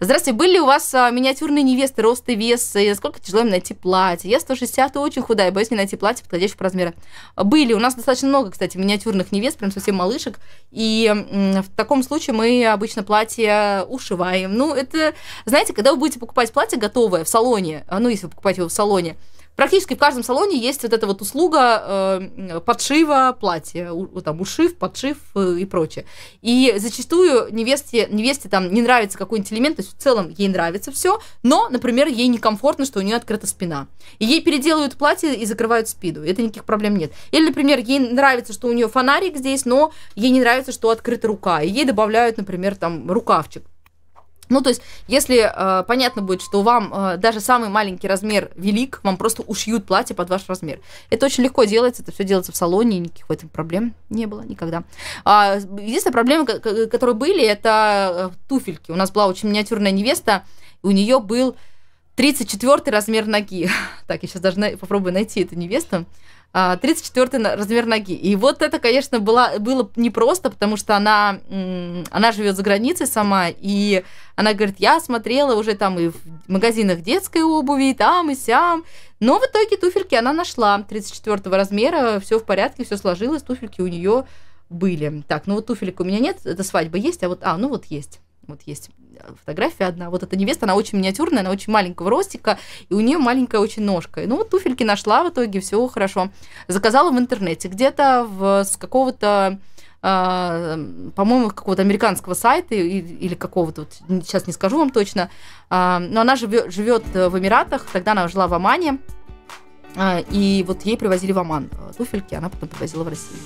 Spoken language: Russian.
Здравствуйте, были у вас а, миниатюрные невесты, рост и вес, и насколько тяжело им найти платье? Я 160 очень худая, боюсь не найти платье подходящего размера. Были, у нас достаточно много, кстати, миниатюрных невест, прям совсем малышек, и в таком случае мы обычно платье ушиваем. Ну, это, знаете, когда вы будете покупать платье готовое в салоне, а, ну, если вы покупаете его в салоне, Практически в каждом салоне есть вот эта вот услуга э, подшива платья, у, там ушив, подшив э, и прочее. И зачастую невесте, невесте там не нравится какой-нибудь элемент, то есть в целом ей нравится все, но, например, ей некомфортно, что у нее открыта спина. И ей переделывают платье и закрывают спину. Это никаких проблем нет. Или, например, ей нравится, что у нее фонарик здесь, но ей не нравится, что открыта рука. И ей добавляют, например, там рукавчик ну, то есть, если э, понятно будет, что вам э, даже самый маленький размер велик, вам просто ушьют платье под ваш размер. Это очень легко делается, это все делается в салоне, никаких этом проблем не было никогда. А, единственная проблема, которые были, это э, туфельки. У нас была очень миниатюрная невеста, у нее был 34 размер ноги. Так, я сейчас даже на... попробую найти эту невесту. 34 а, размер ноги. И вот это, конечно, было, было непросто, потому что она, она живет за границей сама, и она говорит, я смотрела уже там и в магазинах детской обуви, и там, и сям. Но в итоге туфельки она нашла 34 размера, все в порядке, все сложилось, туфельки у нее были. Так, ну вот туфелек у меня нет, это свадьба есть, а вот, а, ну вот есть вот есть э, фотография одна, вот эта невеста, она очень миниатюрная, она очень маленького ростика, и у нее маленькая очень ножка. И Ну, вот туфельки нашла в итоге, все хорошо. Заказала в интернете, где-то в, с какого-то а, по-моему, какого-то американского сайта или какого-то, вот, сейчас не скажу вам точно, а, но она живет э, в Эмиратах, тогда она жила в Омане, а, и вот ей привозили в Оман э, туфельки, она потом привозила в Россию.